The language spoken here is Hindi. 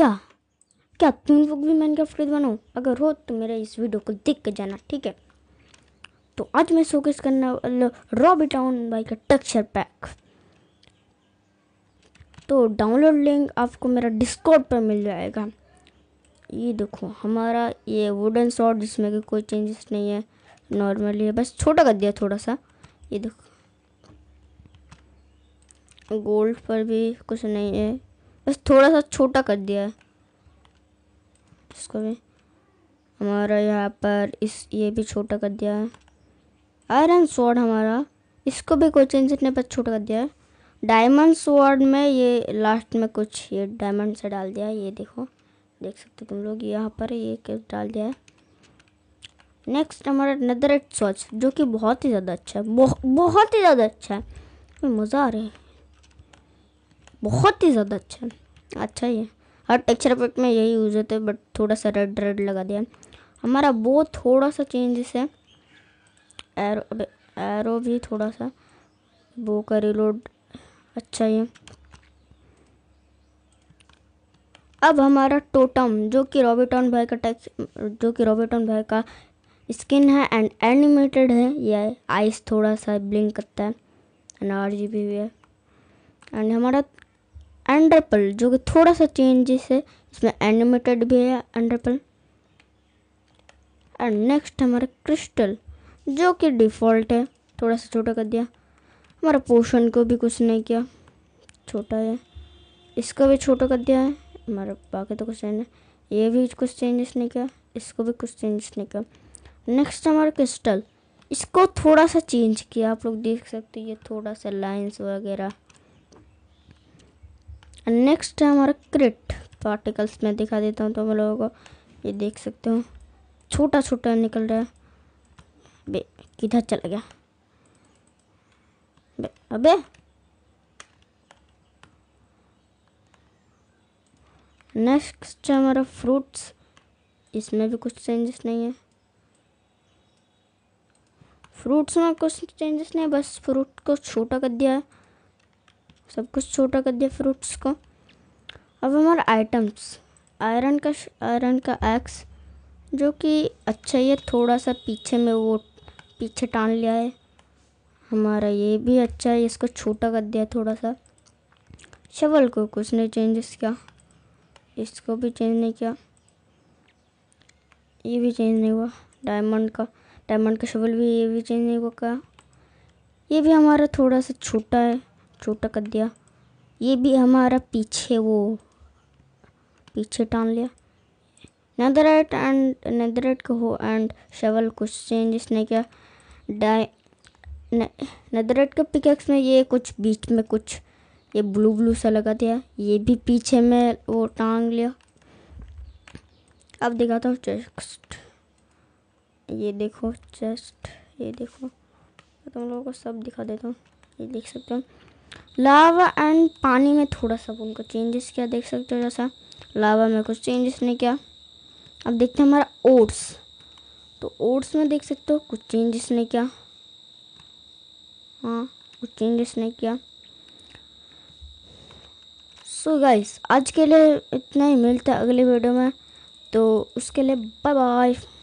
क्या क्या तुम लोग भी माइनक्राफ्ट खरीद बनाओ अगर हो तो मेरे इस वीडियो को देख के जाना ठीक है तो आज मैं शोकेस करने वाला रॉबी टाउन बाई का टेक्सचर पैक तो डाउनलोड लिंक आपको मेरा डिस्कॉर्ड पर मिल जाएगा ये देखो हमारा ये वुडन शॉट जिसमें कि कोई चेंजेस नहीं है नॉर्मली है बस छोटा कर दिया थोड़ा सा ये देखो गोल्ड पर भी कुछ नहीं है बस थोड़ा सा छोटा कर दिया है इसको भी हमारा यहाँ पर इस ये भी छोटा कर दिया है आयरन स्वॉर्ड हमारा इसको भी कोई चेंज ने पर छोटा कर दिया है डायमंड स्वॉर्ड में ये लास्ट में कुछ ये डायमंड से डाल दिया है ये देखो देख सकते हो तुम लोग यहाँ पर ये केस डाल दिया है नेक्स्ट हमारा नदरेट सॉच जो कि बहुत ही ज़्यादा अच्छा है बहुत ही ज़्यादा अच्छा है मज़ा आ रहा है बहुत ही ज़्यादा अच्छा है अच्छा ये हर टेक्चर इफेक्ट में यही यूज़ होते हैं बट थोड़ा सा रेड रेड लगा दिया हमारा वो थोड़ा सा चेंजेस है एरो एरो भी थोड़ा सा वो का रिलोड अच्छा ये अब हमारा टोटम जो कि रॉबिटॉन भाई का टैक्स जो कि रॉबिटॉन भाई का स्किन है एंड एनिमेटेड है ये आइस थोड़ा सा ब्लिंक करता है एंड आर जी भी है एंड हमारा एंडरपल जो कि थोड़ा सा चेंजेस है इसमें एनिमेटेड भी है एंडरपल एंड नेक्स्ट हमारा क्रिस्टल जो कि डिफ़ॉल्ट है थोड़ा सा छोटा कर दिया हमारा पोशन को भी कुछ नहीं किया छोटा है इसको भी छोटा कर दिया है हमारा बाकी तो कुछ है ये भी कुछ चेंजेस नहीं किया इसको भी कुछ चेंजेस नहीं किया नेक्स्ट हमारा क्रिस्टल इसको थोड़ा सा चेंज किया आप लोग देख सकते हैं ये थोड़ा सा लाइंस वगैरह नेक्स्ट है हमारा क्रिट पार्टिकल्स में दिखा देता हूँ तो हम लोगों को ये देख सकते हो छोटा छोटा निकल रहा है बे किधर चला गया बे अबे नेक्स्ट है हमारा फ्रूट्स इसमें भी कुछ चेंजेस नहीं है फ्रूट्स में कुछ चेंजेस नहीं है बस फ्रूट को छोटा कर दिया है सब कुछ छोटा कर दिया फ्रूट्स को अब हमारा आइटम्स आयरन का आयरन का एक्स जो कि अच्छा ही है थोड़ा सा पीछे में वो पीछे टान लिया है हमारा ये भी अच्छा है इसको छोटा कर दिया थोड़ा सा शवल को कुछ नहीं चेंजेस किया इसको भी चेंज नहीं किया ये भी चेंज नहीं हुआ डायमंड का डायमंड का शवल भी ये भी चेंज नहीं हुआ क्या ये भी हमारा थोड़ा सा छोटा है छोटा कर दिया ये भी हमारा पीछे वो पीछे टान लिया नदरेट एंड नदरेट को हो एंड शवल कुछ चेंज इसने किया डाई नदरेट के पिकैक्स में ये कुछ बीच में कुछ ये ब्लू ब्लू सा लगा दिया ये भी पीछे में वो टांग लिया अब दिखाता हूँ चेस्ट ये देखो चेस्ट ये देखो तुम लोगों को सब दिखा देता हूँ ये देख सकते हो लावा एंड पानी में थोड़ा सा उनका चेंजेस क्या देख सकते हो जैसा लावा में कुछ चेंजेस नहीं किया अब देखते हैं हमारा ओट्स तो ओट्स में देख सकते हो कुछ चेंजेस नहीं किया हाँ कुछ चेंजेस नहीं किया सो so गाइस आज के लिए इतना ही मिलता है अगले वीडियो में तो उसके लिए बाय बाय